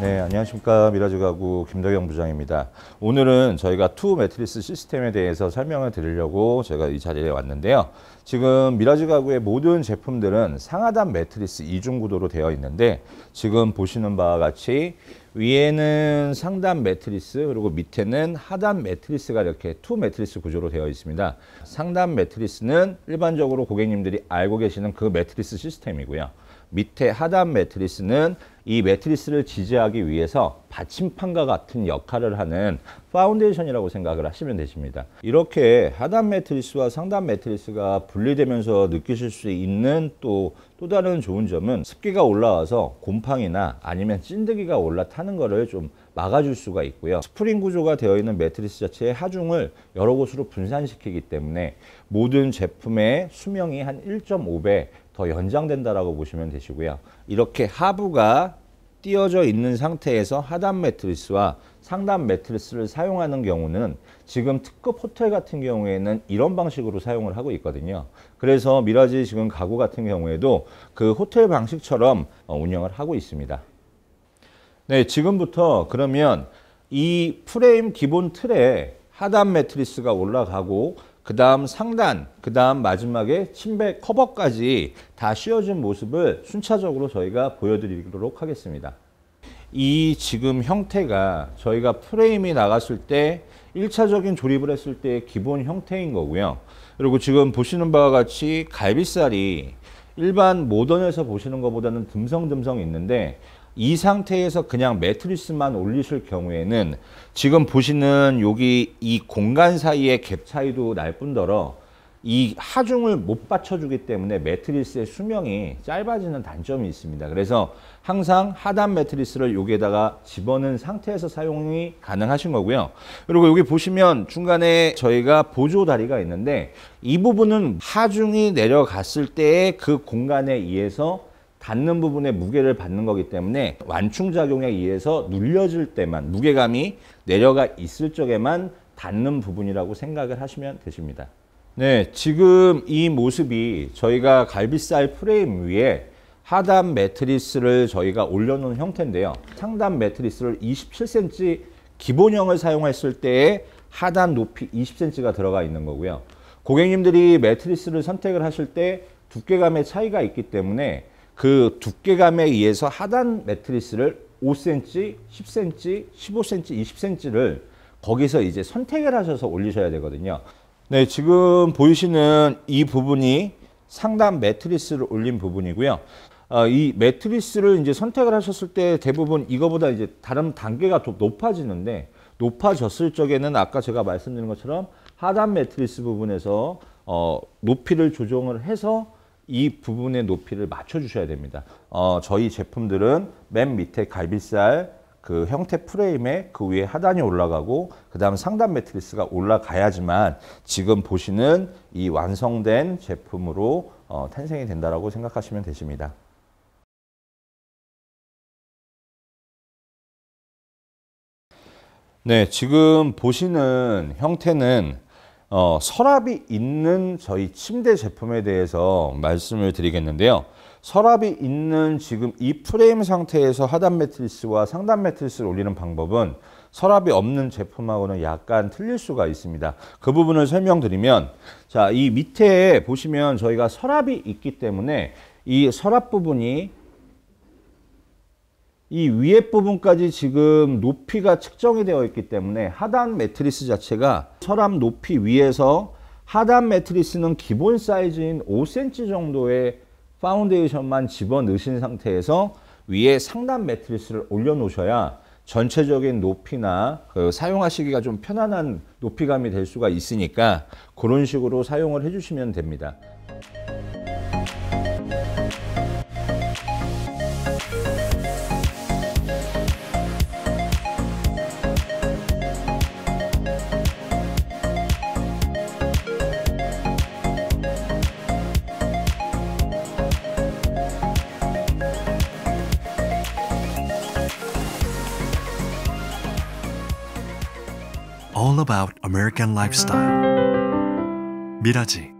네, 안녕하십니까. 미라즈 가구 김덕영 부장입니다. 오늘은 저희가 투 매트리스 시스템에 대해서 설명을 드리려고 제가 이 자리에 왔는데요. 지금 미라즈 가구의 모든 제품들은 상하단 매트리스 이중 구도로 되어 있는데 지금 보시는 바와 같이 위에는 상단 매트리스 그리고 밑에는 하단 매트리스가 이렇게 투 매트리스 구조로 되어 있습니다. 상단 매트리스는 일반적으로 고객님들이 알고 계시는 그 매트리스 시스템이고요. 밑에 하단 매트리스는 이 매트리스를 지지하기 위해서 받침판과 같은 역할을 하는 파운데이션이라고 생각을 하시면 되십니다. 이렇게 하단 매트리스와 상단 매트리스가 분리되면서 느끼실 수 있는 또, 또 다른 좋은 점은 습기가 올라와서 곰팡이나 아니면 찐득이가 올라타는 것을 좀 막아줄 수가 있고요. 스프링 구조가 되어 있는 매트리스 자체의 하중을 여러 곳으로 분산시키기 때문에 모든 제품의 수명이 한 1.5배 더 연장된다라고 보시면 되시고요. 이렇게 하부가 띄어져 있는 상태에서 하단 매트리스와 상단 매트리스를 사용하는 경우는 지금 특급 호텔 같은 경우에는 이런 방식으로 사용을 하고 있거든요. 그래서 미라지 지금 가구 같은 경우에도 그 호텔 방식처럼 어, 운영을 하고 있습니다. 네, 지금부터 그러면 이 프레임 기본 틀에 하단 매트리스가 올라가고 그 다음 상단, 그 다음 마지막에 침대 커버까지 다씌워진 모습을 순차적으로 저희가 보여드리도록 하겠습니다. 이 지금 형태가 저희가 프레임이 나갔을 때 1차적인 조립을 했을 때의 기본 형태인 거고요. 그리고 지금 보시는 바와 같이 갈비살이 일반 모던에서 보시는 것보다는 듬성듬성 있는데 이 상태에서 그냥 매트리스만 올리실 경우에는 지금 보시는 여기 이 공간 사이의 갭 차이도 날 뿐더러 이 하중을 못 받쳐주기 때문에 매트리스의 수명이 짧아지는 단점이 있습니다. 그래서 항상 하단 매트리스를 여기에다가 집어넣은 상태에서 사용이 가능하신 거고요. 그리고 여기 보시면 중간에 저희가 보조 다리가 있는데 이 부분은 하중이 내려갔을 때의 그 공간에 의해서 닿는 부분에 무게를 받는 거기 때문에 완충작용에 의해서 눌려질 때만 무게감이 내려가 있을 적에만 닿는 부분이라고 생각을 하시면 되십니다. 네, 지금 이 모습이 저희가 갈비살 프레임 위에 하단 매트리스를 저희가 올려놓은 형태인데요. 상단 매트리스를 27cm 기본형을 사용했을 때에 하단 높이 20cm가 들어가 있는 거고요. 고객님들이 매트리스를 선택을 하실 때 두께감의 차이가 있기 때문에 그 두께감에 의해서 하단 매트리스를 5cm, 10cm, 15cm, 20cm를 거기서 이제 선택을 하셔서 올리셔야 되거든요. 네, 지금 보이시는 이 부분이 상단 매트리스를 올린 부분이고요. 어, 이 매트리스를 이제 선택을 하셨을 때 대부분 이거보다 이제 다른 단계가 더 높아지는데 높아졌을 적에는 아까 제가 말씀드린 것처럼 하단 매트리스 부분에서 어, 높이를 조정을 해서 이 부분의 높이를 맞춰주셔야 됩니다. 어, 저희 제품들은 맨 밑에 갈비살 그 형태 프레임에 그 위에 하단이 올라가고 그 다음 상단 매트리스가 올라가야지만 지금 보시는 이 완성된 제품으로 어, 탄생이 된다라 생각하시면 되십니다. 네, 지금 보시는 형태는 어, 서랍이 있는 저희 침대 제품에 대해서 말씀을 드리겠는데요. 서랍이 있는 지금 이 프레임 상태에서 하단 매트리스와 상단 매트리스를 올리는 방법은 서랍이 없는 제품하고는 약간 틀릴 수가 있습니다. 그 부분을 설명드리면 자, 이 밑에 보시면 저희가 서랍이 있기 때문에 이 서랍 부분이 이 위에 부분까지 지금 높이가 측정이 되어 있기 때문에 하단 매트리스 자체가 서랍 높이 위에서 하단 매트리스는 기본 사이즈인 5cm 정도의 파운데이션만 집어넣으신 상태에서 위에 상단 매트리스를 올려놓으셔야 전체적인 높이나 그 사용하시기가 좀 편안한 높이감이 될 수가 있으니까 그런 식으로 사용을 해주시면 됩니다. all about American lifestyle. 미라지